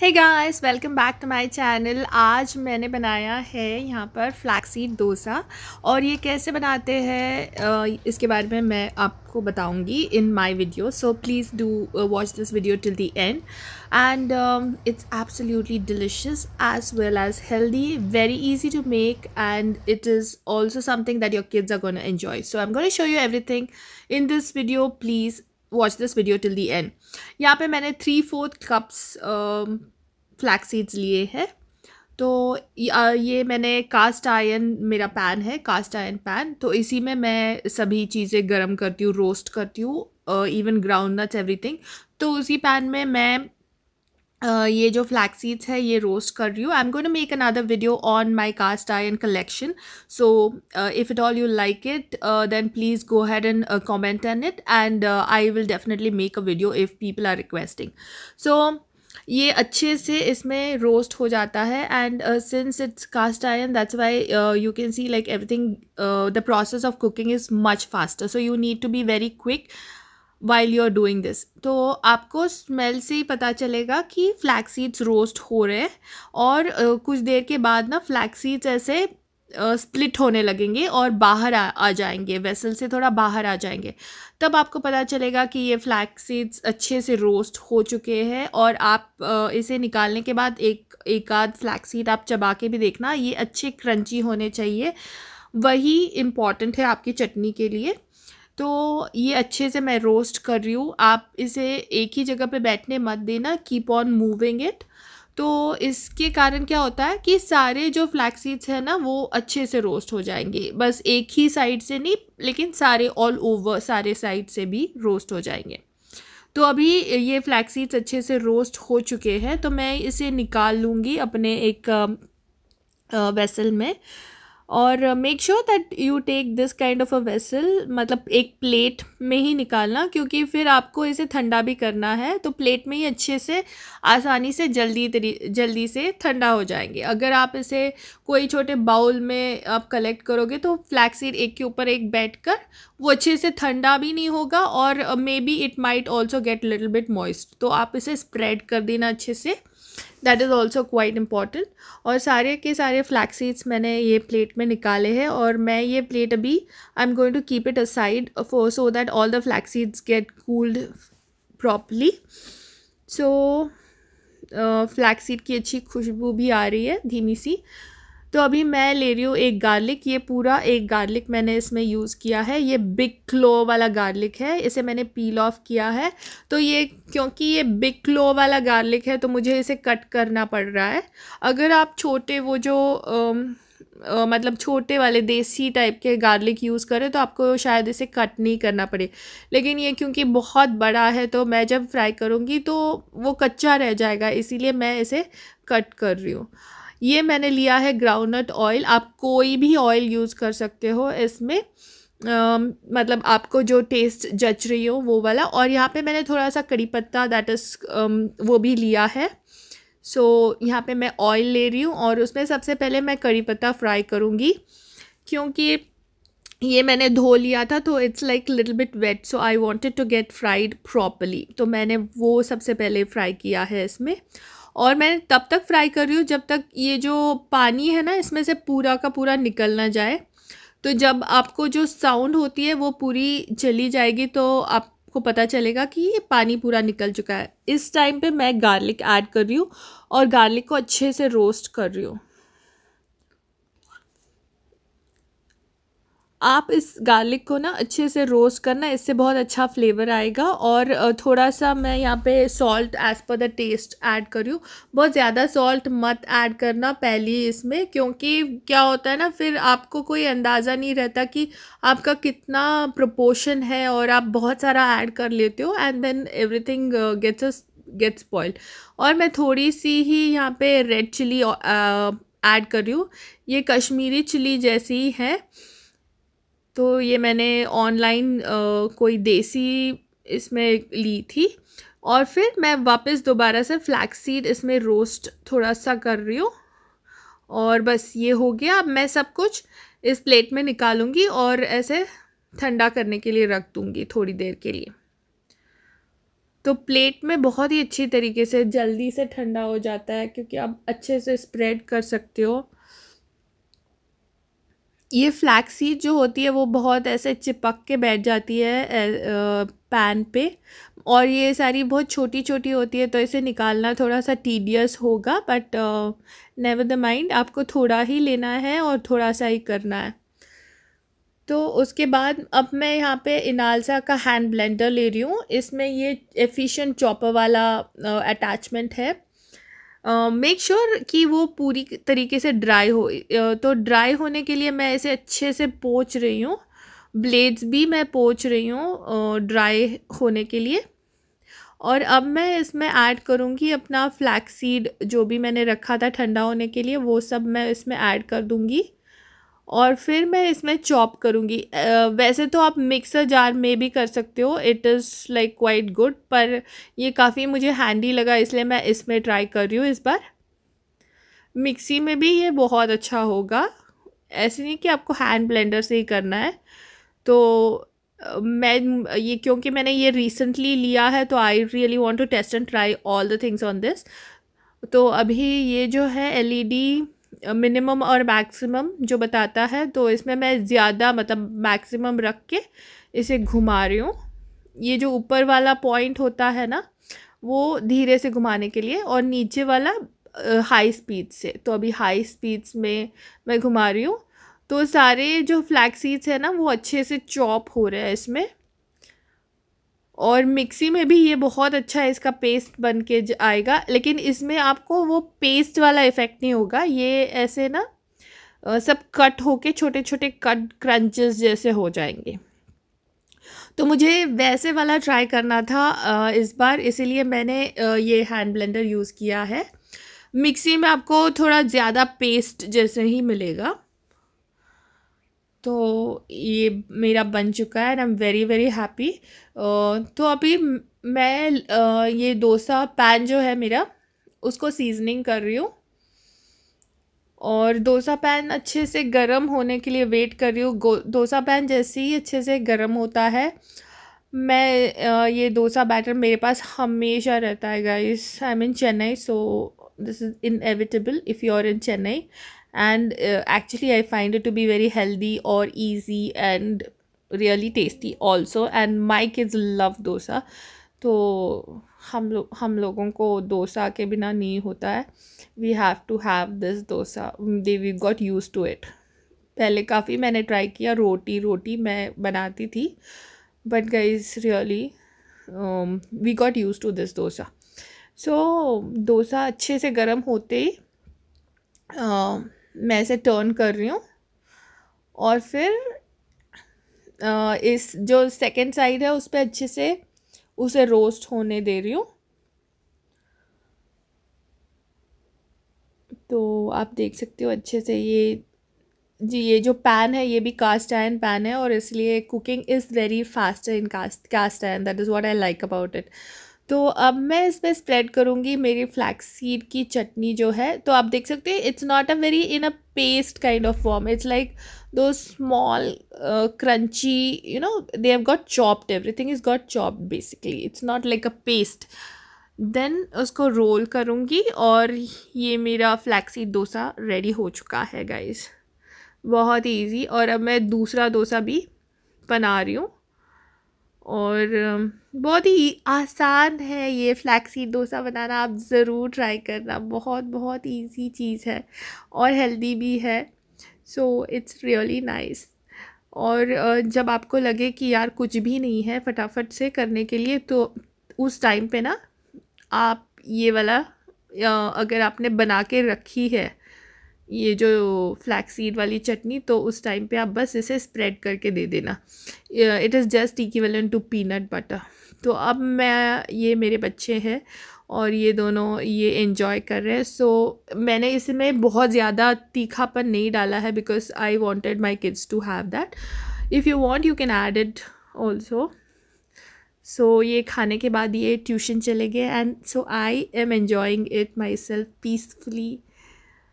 है guys welcome back to my channel आज मैंने बनाया है यहाँ पर फ्लैक्सीड डोसा और ये कैसे बनाते हैं इसके बारे में मैं आपको बताऊंगी in my video so please do watch this video till the end and it's absolutely delicious as well as healthy very easy to make and it is also something that your kids are gonna enjoy so I I'm gonna show you everything in this video please watch this video till the end यहाँ पे मैंने three fourth cups flaxseeds seeds लिए हैं तो ये मैंने cast ion मेरा pan है कास्ट आयन पैन तो इसी में मैं सभी चीज़ें गर्म करती हूँ रोस्ट करती हूँ इवन ग्राउंड नट्स एवरीथिंग तो उसी पैन में मैं ये जो फ्लैक सीड्स है ये रोस्ट कर रही हूँ I'm going to make another video on my cast iron collection so if at all you like it then please go head and comment on it and I will definitely make a video if people are requesting so ये अच्छे से इसमें roast हो जाता है and since it's cast and that's why you can see like everything the process of cooking is much faster so you need to be very quick while you are doing this तो आपको smell से ही पता चलेगा कि flax seeds roast हो रहे हैं और कुछ देर के बाद ना फ्लैक्स सीड्स ऐसे स्प्लिट होने लगेंगे और बाहर आ, आ जाएंगे वेसल से थोड़ा बाहर आ जाएंगे तब आपको पता चलेगा कि ये फ्लैक्स सीड्स अच्छे से रोस्ट हो चुके हैं और आप इसे निकालने के बाद एक एक आध फ्लैक्स सीड आप चबा के भी देखना ये अच्छे क्रंची होने चाहिए वही इम्पॉर्टेंट है आपकी चटनी के लिए तो ये अच्छे से मैं रोस्ट कर रही हूँ आप इसे एक ही जगह पे बैठने मत देना कीप ऑन मूविंग इट तो इसके कारण क्या होता है कि सारे जो फ्लैक्स सीड्स हैं ना वो अच्छे से रोस्ट हो जाएंगे बस एक ही साइड से नहीं लेकिन सारे ऑल ओवर सारे साइड से भी रोस्ट हो जाएंगे तो अभी ये फ्लैक्स सीड्स अच्छे से रोस्ट हो चुके हैं तो मैं इसे निकाल लूँगी अपने एक वेसल में और make sure that you take this kind of a vessel मतलब एक प्लेट में ही निकालना क्योंकि फिर आपको इसे ठंडा भी करना है तो प्लेट में ही अच्छे से आसानी से जल्दी तरी जल्दी से ठंडा हो जाएंगे अगर आप इसे कोई छोटे बाउल में आप कलेक्ट करोगे तो फ्लैक्सीड एक के ऊपर एक बैठ कर वो अच्छे से ठंडा भी नहीं होगा और maybe it might also get little bit moist तो आप इसे स्प्रेड कर देना अच्छे से that is also quite important और सारे के सारे फ्लैक्सीड्स मैंने ये प्लेट में निकाले हैं और मैं ये प्लेट अभी I'm going to keep it aside for so that all the flaxseeds get cooled properly so flaxseed की अच्छी खुशबू भी आ रही है धीमी सी तो अभी मैं ले रही हूँ एक गार्लिक ये पूरा एक गार्लिक मैंने इसमें यूज़ किया है ये बिग क्लो वाला गार्लिक है इसे मैंने पील ऑफ किया है तो ये क्योंकि ये बिग क्लो वाला गार्लिक है तो मुझे इसे कट करना पड़ रहा है अगर आप छोटे वो जो आ, आ, मतलब छोटे वाले देसी टाइप के गार्लिक यूज़ करें तो आपको शायद इसे कट नहीं करना पड़े लेकिन ये क्योंकि बहुत बड़ा है तो मैं जब फ्राई करूँगी तो वो कच्चा रह जाएगा इसीलिए मैं इसे कट कर रही हूँ ये मैंने लिया है ग्राउंडनट ऑयल आप कोई भी ऑयल यूज़ कर सकते हो इसमें आ, मतलब आपको जो टेस्ट जच रही हो वो वाला और यहाँ पे मैंने थोड़ा सा कड़ी पत्ता दैट इज़ वो भी लिया है सो so, यहाँ पे मैं ऑयल ले रही हूँ और उसमें सबसे पहले मैं कड़ी पत्ता फ्राई करूँगी क्योंकि ये मैंने धो लिया था तो it's like little bit wet so I wanted to get fried properly तो मैंने वो सबसे पहले फ्राई किया है इसमें और मैं तब तक फ्राई कर रही हूँ जब तक ये जो पानी है ना इसमें से पूरा का पूरा निकल ना जाए तो जब आपको जो साउंड होती है वो पूरी चली जाएगी तो आपको पता चलेगा कि ये पानी पूरा निकल चुका है इस टाइम पे मैं गार्लिक ऐड कर रही हूँ और गार्लिक को अच्छे से रोस्ट कर रही हूँ आप इस गार्लिक को ना अच्छे से रोस्ट करना इससे बहुत अच्छा फ्लेवर आएगा और थोड़ा सा मैं यहाँ पे salt as per the taste add करूँ बहुत ज़्यादा सॉल्ट मत ऐड करना पहले इसमें क्योंकि क्या होता है ना फिर आपको कोई अंदाज़ा नहीं रहता कि आपका कितना प्रोपोर्शन है और आप बहुत सारा ऐड कर लेते हो and then everything gets gets spoiled और मैं थोड़ी सी ही यहाँ पर रेड चिली ऐड कर रही हूँ ये कश्मीरी चिली जैसी है तो ये मैंने ऑनलाइन कोई देसी इसमें ली थी और फिर मैं वापस दोबारा से फ्लैक्स सीड इसमें रोस्ट थोड़ा सा कर रही हूँ और बस ये हो गया अब मैं सब कुछ इस प्लेट में निकालूंगी और ऐसे ठंडा करने के लिए रख दूँगी थोड़ी देर के लिए तो प्लेट में बहुत ही अच्छी तरीके से जल्दी से ठंडा हो जाता है क्योंकि आप अच्छे से स्प्रेड कर सकते हो ये फ्लैक्सीड जो होती है वो बहुत ऐसे चिपक के बैठ जाती है पैन पे और ये सारी बहुत छोटी छोटी होती है तो इसे निकालना थोड़ा सा टीडियस होगा बट नेवर द माइंड आपको थोड़ा ही लेना है और थोड़ा सा ही करना है तो उसके बाद अब मैं यहाँ पे इनालसा का हैंड ब्लेंडर ले रही हूँ इसमें ये एफिशिएंट चॉपर वाला अटैचमेंट है मेक श्योर sure कि वो पूरी तरीके से ड्राई हो तो ड्राई होने के लिए मैं इसे अच्छे से पोच रही हूँ ब्लेड्स भी मैं पोच रही हूँ ड्राई uh, होने के लिए और अब मैं इसमें ऐड करूँगी अपना फ्लैक्सीड जो भी मैंने रखा था ठंडा होने के लिए वो सब मैं इसमें ऐड कर दूँगी और फिर मैं इसमें चॉप करूँगी वैसे तो आप मिक्सर जार में भी कर सकते हो it is like quite good पर ये काफ़ी मुझे हैंडी लगा इसलिए मैं इसमें ट्राई कर रही हूँ इस बार मिक्सी में भी ये बहुत अच्छा होगा ऐसे नहीं कि आपको हैंड ब्लेंडर से ही करना है तो मैं ये क्योंकि मैंने ये रिसेंटली लिया है तो I really want to test and try all the things on this तो अभी ये जो है एलईडी मिनिमम और मैक्सिमम जो बताता है तो इसमें मैं ज़्यादा मतलब मैक्सिमम रख के इसे घुमा रही हूँ ये जो ऊपर वाला पॉइंट होता है ना वो धीरे से घुमाने के लिए और नीचे वाला हाई स्पीड से तो अभी हाई स्पीड्स में मैं घुमा रही हूँ तो सारे जो फ्लैक्सीड्स हैं है ना वो अच्छे से चॉप हो रहे हैं इसमें और मिक्सी में भी ये बहुत अच्छा इसका पेस्ट बन के आएगा लेकिन इसमें आपको वो पेस्ट वाला इफ़ेक्ट नहीं होगा ये ऐसे ना सब कट होके छोटे छोटे कट क्रंचेस जैसे हो जाएंगे तो मुझे वैसे वाला ट्राई करना था इस बार इसीलिए मैंने ये हैंड ब्लेंडर यूज़ किया है मिक्सी में आपको थोड़ा ज़्यादा पेस्ट जैसे ही मिलेगा तो ये मेरा बन चुका है and I'm very very happy तो अभी मैं uh, ये डोसा पैन जो है मेरा उसको सीजनिंग कर रही हूँ और डोसा पैन अच्छे से गर्म होने के लिए वेट कर रही हूँ डोसा पैन जैसे ही अच्छे से गर्म होता है मैं ये डोसा बैटर मेरे पास हमेशा रहता है guys I mean Chennai so this is inevitable if you are in Chennai and uh, actually i find it to be very healthy or easy and really tasty also and my kids love dosa तो हम लोग हम लोगों को डोसा के बिना नहीं होता है we have to have this dosa they we got used to it पहले काफ़ी मैंने ट्राई किया रोटी रोटी मैं बनाती थी but guys really we got used to this dosa so dosa अच्छे से गर्म होते ही uh, मैं इसे टर्न कर रही हूँ और फिर इस जो सेकेंड साइड है उस पर अच्छे से उसे रोस्ट होने दे रही हूँ तो आप देख सकते हो अच्छे से ये जी ये जो पैन है ये भी कास्ट आयरन पैन है और इसलिए cooking is very fast in cast cast iron that is what I like about it तो अब मैं इसमें स्प्रेड करूँगी मेरी फ्लैक्स सीड की चटनी जो है तो आप देख सकते हैं it's not a very in a paste kind of form it's like दो small crunchy you know they have got chopped everything is got chopped basically it's not like a paste then उसको roll करूँगी और ये मेरा flaxseed dosa ready हो चुका है guys बहुत ईजी और अब मैं दूसरा डोसा भी बना रही हूँ और बहुत ही आसान है ये फ्लैक्सीड डोसा बनाना आप ज़रूर ट्राई करना बहुत बहुत इजी चीज़ है और हेल्दी भी है सो इट्स रियली नाइस और जब आपको लगे कि यार कुछ भी नहीं है फटाफट से करने के लिए तो उस टाइम पे ना आप ये वाला अगर आपने बना के रखी है ये जो फ्लैक्स सीड वाली चटनी तो उस टाइम पे आप बस इसे स्प्रेड करके दे देना it is just equivalent to peanut butter तो अब मैं ये मेरे बच्चे हैं और ये दोनों ये इन्जॉय कर रहे हैं सो so, मैंने इसमें बहुत ज़्यादा तीखापन नहीं डाला है because I wanted my kids to have that if you want you can add it also so ये खाने के बाद ये ट्यूशन चले गए and so I am enjoying it myself peacefully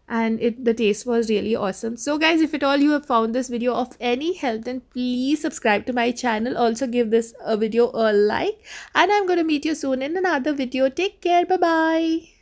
and it the taste was really awesome so guys if at all you have found this video of any help then please subscribe to my channel also give this a uh, video a like and i'm going to meet you soon in another video take care bye bye